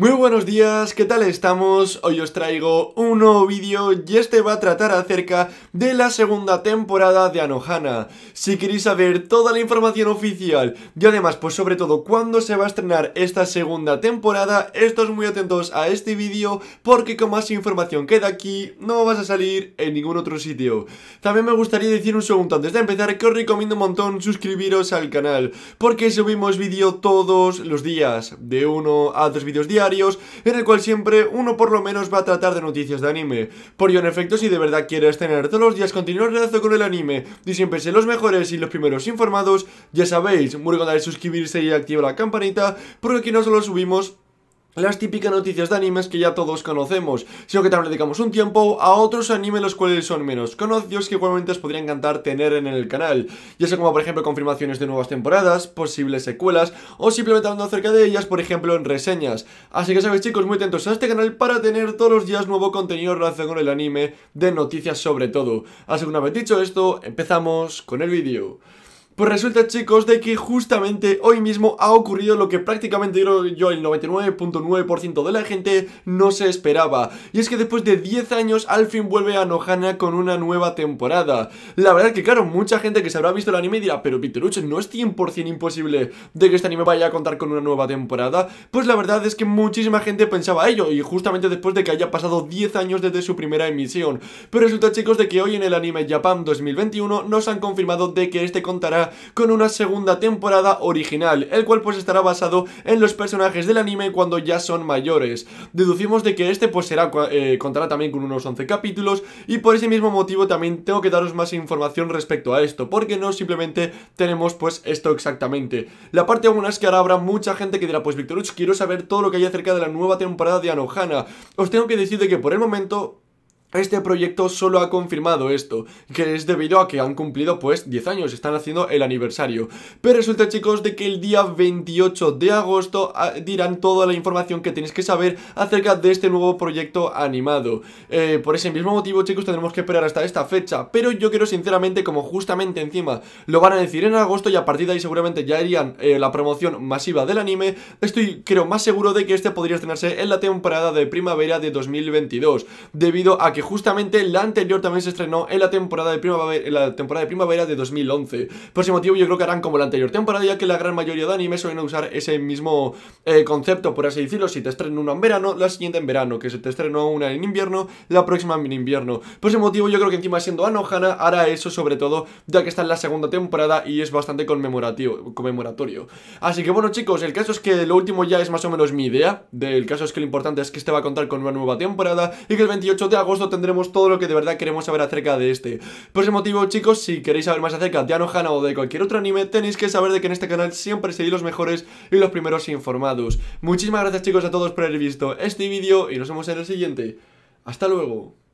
Muy buenos días, ¿qué tal estamos? Hoy os traigo un nuevo vídeo y este va a tratar acerca de la segunda temporada de Anohana. Si queréis saber toda la información oficial y además pues sobre todo cuándo se va a estrenar esta segunda temporada, estos muy atentos a este vídeo porque con más información que aquí no vas a salir en ningún otro sitio. También me gustaría decir un segundo antes de empezar que os recomiendo un montón suscribiros al canal porque subimos vídeo todos los días, de uno a dos vídeos diarios en el cual siempre uno por lo menos va a tratar de noticias de anime. Por ello, en efecto, si de verdad quieres tener todos los días continuo relazo con el anime y siempre ser los mejores y los primeros informados, ya sabéis, muy de suscribirse y activar la campanita porque aquí no solo subimos las típicas noticias de animes que ya todos conocemos, sino que también dedicamos un tiempo a otros animes los cuales son menos conocidos que igualmente os podría encantar tener en el canal, ya sea como por ejemplo confirmaciones de nuevas temporadas, posibles secuelas o simplemente hablando acerca de ellas, por ejemplo en reseñas. Así que sabéis chicos, muy atentos a este canal para tener todos los días nuevo contenido relacionado con el anime, de noticias sobre todo. Así que una vez dicho esto, empezamos con el vídeo. Pues resulta chicos de que justamente hoy mismo ha ocurrido lo que prácticamente yo, yo el 99.9% de la gente no se esperaba. Y es que después de 10 años al fin vuelve a Nohana con una nueva temporada. La verdad que claro, mucha gente que se habrá visto el anime dirá, pero Piterucho, ¿no es 100% imposible de que este anime vaya a contar con una nueva temporada? Pues la verdad es que muchísima gente pensaba ello y justamente después de que haya pasado 10 años desde su primera emisión. Pero resulta chicos de que hoy en el anime Japan 2021 nos han confirmado de que este contará con una segunda temporada original, el cual pues estará basado en los personajes del anime cuando ya son mayores. Deducimos de que este pues será, eh, contará también con unos 11 capítulos y por ese mismo motivo también tengo que daros más información respecto a esto, porque no simplemente tenemos pues esto exactamente. La parte buena es que ahora habrá mucha gente que dirá, pues Victoruch, quiero saber todo lo que hay acerca de la nueva temporada de Anohana. Os tengo que decir de que por el momento este proyecto solo ha confirmado esto, que es debido a que han cumplido pues 10 años, están haciendo el aniversario. Pero resulta chicos de que el día 28 de agosto ah, dirán toda la información que tenéis que saber acerca de este nuevo proyecto animado. Eh, por ese mismo motivo chicos tenemos que esperar hasta esta fecha, pero yo quiero sinceramente como justamente encima lo van a decir en agosto y a partir de ahí seguramente ya irían eh, la promoción masiva del anime, estoy creo más seguro de que este podría estrenarse en la temporada de primavera de 2022, debido a que justamente la anterior también se estrenó en la temporada de primavera, en la temporada de, primavera de 2011. Por ese motivo yo creo que harán como la anterior temporada, ya que la gran mayoría de animes suelen usar ese mismo eh, concepto, por así decirlo. Si te estrenan una en verano, la siguiente en verano, que se te estrenó una en invierno, la próxima en invierno. Por ese motivo yo creo que encima siendo Anohana hará eso sobre todo, ya que está en la segunda temporada y es bastante conmemorativo, conmemoratorio. Así que bueno chicos, el caso es que lo último ya es más o menos mi idea. Del caso es que lo importante es que este va a contar con una nueva temporada y que el 28 de agosto tendremos todo lo que de verdad queremos saber acerca de este. Por ese motivo, chicos, si queréis saber más acerca de Anohana o de cualquier otro anime, tenéis que saber de que en este canal siempre seguís los mejores y los primeros informados. Muchísimas gracias, chicos, a todos por haber visto este vídeo y nos vemos en el siguiente. ¡Hasta luego!